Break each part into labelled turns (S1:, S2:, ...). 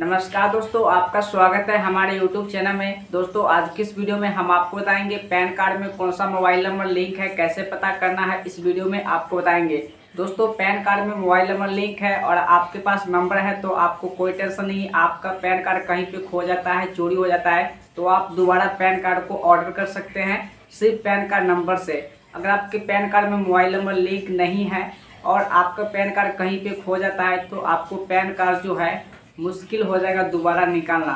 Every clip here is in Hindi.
S1: नमस्कार दोस्तों आपका स्वागत है हमारे YouTube चैनल में दोस्तों आज की इस वीडियो में हम आपको बताएंगे पैन कार्ड में कौन सा मोबाइल नंबर लिंक है कैसे पता करना है इस वीडियो में आपको बताएंगे दोस्तों पैन कार्ड में मोबाइल नंबर लिंक है और आपके पास नंबर है तो आपको कोई टेंशन नहीं आपका पैन कार्ड कहीं पे खो जाता है चोरी हो जाता है तो आप दोबारा पैन कार्ड को ऑर्डर कर सकते हैं सिर्फ पैन कार्ड नंबर से अगर आपके पैन कार्ड में मोबाइल नंबर लिंक नहीं है और आपका पैन कार्ड कहीं पे खो जाता है तो आपको पैन कार्ड जो है मुश्किल हो जाएगा दोबारा निकालना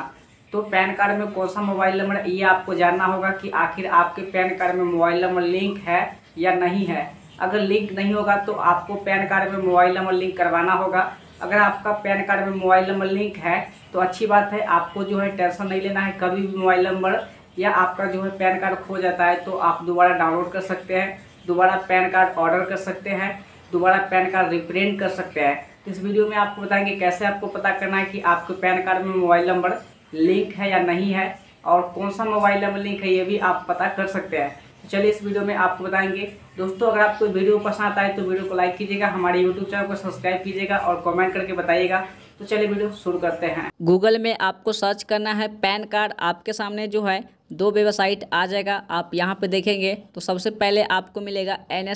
S1: तो पैन कार्ड में कौन सा मोबाइल नंबर ये आपको जानना होगा कि आखिर आपके पैन कार्ड में मोबाइल नंबर लिंक है या नहीं है अगर लिंक नहीं होगा तो आपको पैन कार्ड में मोबाइल नंबर लिंक करवाना होगा अगर आपका पैन कार्ड में मोबाइल नंबर लिंक है तो अच्छी बात है आपको जो है टेंशन नहीं लेना है कभी भी मोबाइल नंबर या आपका जो है पैन कार्ड खो जाता है तो आप दोबारा डाउनलोड कर सकते हैं दोबारा पैन कार्ड ऑर्डर कर सकते हैं दोबारा पैन कार्ड रिप्रिंट कर सकते हैं इस वीडियो में आपको बताएंगे कैसे आपको पता करना है कि आपके पैन कार्ड में मोबाइल नंबर लिंक है या नहीं है और कौन सा मोबाइल नंबर लिंक है ये भी आप पता कर सकते हैं तो चलिए इस वीडियो में आपको बताएंगे दोस्तों अगर आपको वीडियो पसंद आता है तो वीडियो को लाइक कीजिएगा हमारे यूट्यूब चैनल को सब्सक्राइब कीजिएगा और कॉमेंट करके बताइएगा तो चलिए वीडियो शुरू करते हैं
S2: गूगल में आपको सर्च करना है पैन कार्ड आपके सामने जो है दो वेबसाइट आ जाएगा आप यहाँ पे देखेंगे तो सबसे पहले आपको मिलेगा एन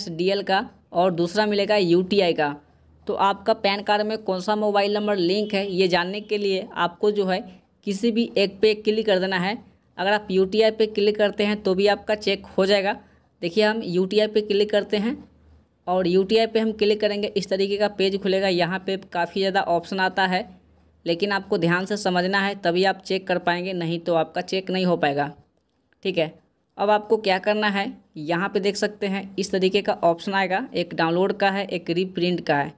S2: का और दूसरा मिलेगा यू का तो आपका पैन कार्ड में कौन सा मोबाइल नंबर लिंक है ये जानने के लिए आपको जो है किसी भी एक पे क्लिक कर देना है अगर आप यू टी आई पे क्लिक करते हैं तो भी आपका चेक हो जाएगा देखिए हम यू टी आई पे क्लिक करते हैं और यू टी आई पे हम क्लिक करेंगे इस तरीके का पेज खुलेगा यहाँ पे काफ़ी ज़्यादा ऑप्शन आता है लेकिन आपको ध्यान से समझना है तभी आप चेक कर पाएंगे नहीं तो आपका चेक नहीं हो पाएगा ठीक है अब आपको क्या करना है यहाँ पे देख सकते हैं इस तरीके का ऑप्शन आएगा एक डाउनलोड का है एक रीप्रिंट का है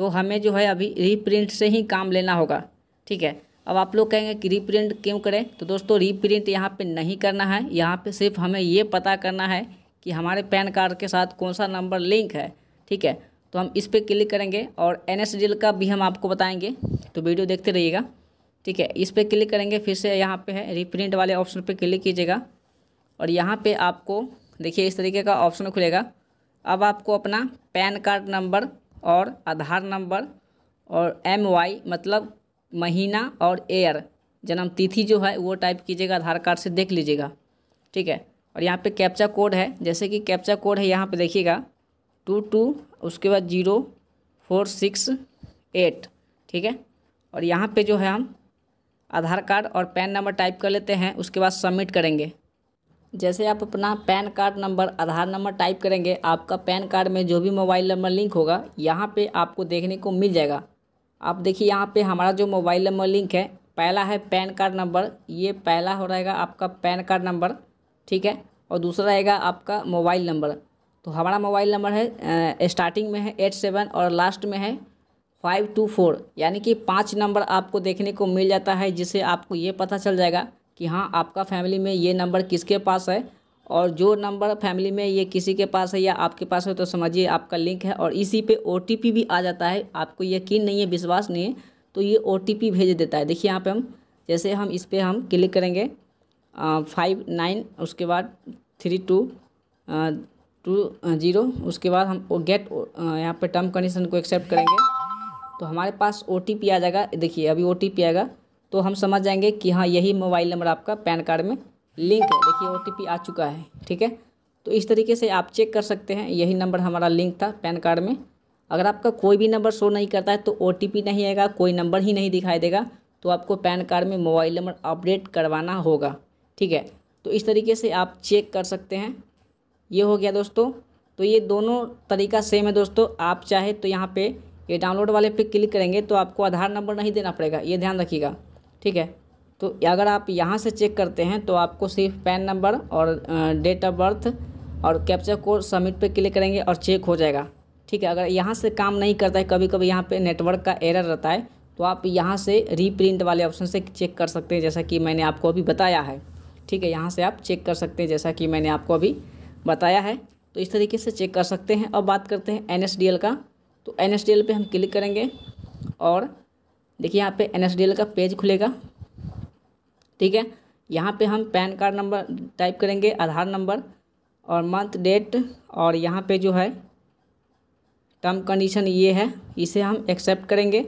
S2: तो हमें जो है अभी रीप्रिंट से ही काम लेना होगा ठीक है अब आप लोग कहेंगे कि रीप्रिंट क्यों करें तो दोस्तों रीप्रिंट यहाँ पे नहीं करना है यहाँ पे सिर्फ हमें ये पता करना है कि हमारे पैन कार्ड के साथ कौन सा नंबर लिंक है ठीक है तो हम इस पर क्लिक करेंगे और एन एस का भी हम आपको बताएँगे तो वीडियो देखते रहिएगा ठीक है इस पर क्लिक करेंगे फिर से यहाँ पर है रिप्रिंट वाले ऑप्शन पर क्लिक कीजिएगा और यहाँ पे आपको देखिए इस तरीके का ऑप्शन खुलेगा अब आपको अपना पैन कार्ड नंबर और आधार नंबर और एम वाई मतलब महीना और एयर जन्म तिथि जो है वो टाइप कीजिएगा आधार कार्ड से देख लीजिएगा ठीक है और यहाँ पे कैप्चा कोड है जैसे कि कैप्चा कोड है यहाँ पे देखिएगा टू टू उसके बाद जीरो फोर सिक्स एट ठीक है और यहाँ पे जो है हम आधार कार्ड और पैन नंबर टाइप कर लेते हैं उसके बाद सबमिट करेंगे जैसे आप अपना PAN card number Aadhaar number type करेंगे आपका पैन कार्ड में जो भी मोबाइल नंबर लिंक होगा यहाँ पे आपको देखने को मिल जाएगा आप देखिए यहाँ पे हमारा जो मोबाइल नंबर लिंक है पहला है पैन कार्ड नंबर ये पहला हो रहेगा आपका पैन कार्ड नंबर ठीक है और दूसरा रहेगा आपका मोबाइल नंबर तो हमारा मोबाइल नंबर है स्टार्टिंग में है एट सेवन और लास्ट में है फाइव टू फोर यानी कि पाँच नंबर आपको देखने को मिल जाता है जिससे आपको ये पता चल जाएगा कि हाँ आपका फैमिली में ये नंबर किसके पास है और जो नंबर फैमिली में ये किसी के पास है या आपके पास है तो समझिए आपका लिंक है और इसी पे ओ भी आ जाता है आपको यकीन नहीं है विश्वास नहीं है तो ये ओ भेज देता है देखिए यहाँ पर हम जैसे हम इस पर हम क्लिक करेंगे फाइव नाइन उसके बाद थ्री टू टू जीरो उसके बाद हम गेट यहाँ पर टर्म कंडीशन को एक्सेप्ट करेंगे तो हमारे पास ओ आ जाएगा देखिए अभी ओ आएगा तो हम समझ जाएंगे कि हाँ यही मोबाइल नंबर आपका पैन कार्ड में लिंक है देखिए ओ आ चुका है ठीक है तो इस तरीके से आप चेक कर सकते हैं यही नंबर हमारा लिंक था पैन कार्ड में अगर आपका कोई भी नंबर शो नहीं करता है तो ओ नहीं आएगा कोई नंबर ही नहीं दिखाई देगा तो आपको पैन कार्ड में मोबाइल नंबर अपडेट करवाना होगा ठीक है तो इस तरीके से आप चेक कर सकते हैं ये हो गया दोस्तों तो ये दोनों तरीका सेम है दोस्तों आप चाहे तो यहाँ पे ये डाउनलोड वाले पे क्लिक करेंगे तो आपको आधार नंबर नहीं देना पड़ेगा ये ध्यान रखिएगा ठीक है तो अगर आप यहाँ से चेक करते हैं तो आपको सिर्फ पैन नंबर और डेट ऑफ बर्थ और कैप्चर कोड सबमिट पे क्लिक करेंगे और चेक हो जाएगा ठीक है अगर यहाँ से काम नहीं करता है कभी कभी यहाँ पे नेटवर्क का एरर रहता है तो आप यहाँ से रीप्रिंट वाले ऑप्शन से चेक कर सकते हैं जैसा कि मैंने आपको अभी बताया है ठीक है यहाँ से आप चेक कर सकते हैं जैसा कि मैंने आपको अभी बताया है तो इस तरीके से चेक कर सकते हैं अब बात करते हैं एन का तो एन पे हम क्लिक करेंगे और देखिए यहाँ पे एन का पेज खुलेगा ठीक है यहाँ पे हम पैन कार्ड नंबर टाइप करेंगे आधार नंबर और मंथ डेट और यहाँ पे जो है टर्म कंडीशन ये है इसे हम एक्सेप्ट करेंगे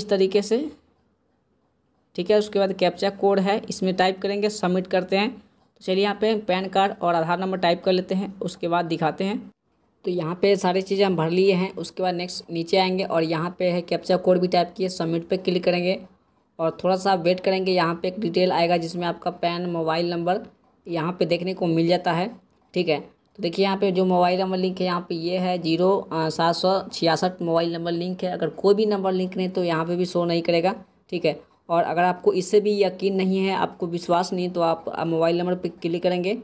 S2: इस तरीके से ठीक है उसके बाद कैप्चा कोड है इसमें टाइप करेंगे सबमिट करते हैं तो चलिए यहाँ पे पैन कार्ड और आधार नंबर टाइप कर लेते हैं उसके बाद दिखाते हैं तो यहाँ पे सारी चीज़ें हम भर लिए हैं उसके बाद नेक्स्ट नीचे आएंगे और यहाँ पे है कैप्चा कोड भी टाइप किए सबमिट पे क्लिक करेंगे और थोड़ा सा वेट करेंगे यहाँ पे एक डिटेल आएगा जिसमें आपका पैन मोबाइल नंबर यहाँ पे देखने को मिल जाता है ठीक है तो देखिए यहाँ पे जो मोबाइल नंबर लिंक है यहाँ पर ये है जीरो सात सौ छियासठ मोबाइल नंबर लिंक है अगर कोई भी नंबर लिंक नहीं तो यहाँ पर भी शो नहीं करेगा ठीक है और अगर आपको इससे भी यकीन नहीं है आपको विश्वास नहीं तो आप मोबाइल नंबर पर क्लिक करेंगे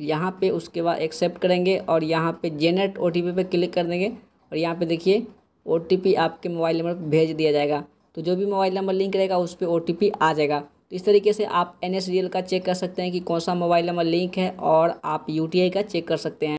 S2: यहाँ पे उसके बाद एक्सेप्ट करेंगे और यहाँ पे जेनेट ओ टी पे क्लिक कर देंगे और यहाँ पे देखिए ओ आपके मोबाइल नंबर पर भेज दिया जाएगा तो जो भी मोबाइल नंबर लिंक रहेगा उस पर ओ आ जाएगा तो इस तरीके से आप एन का चेक कर सकते हैं कि कौन सा मोबाइल नंबर लिंक है और आप यू का चेक कर सकते हैं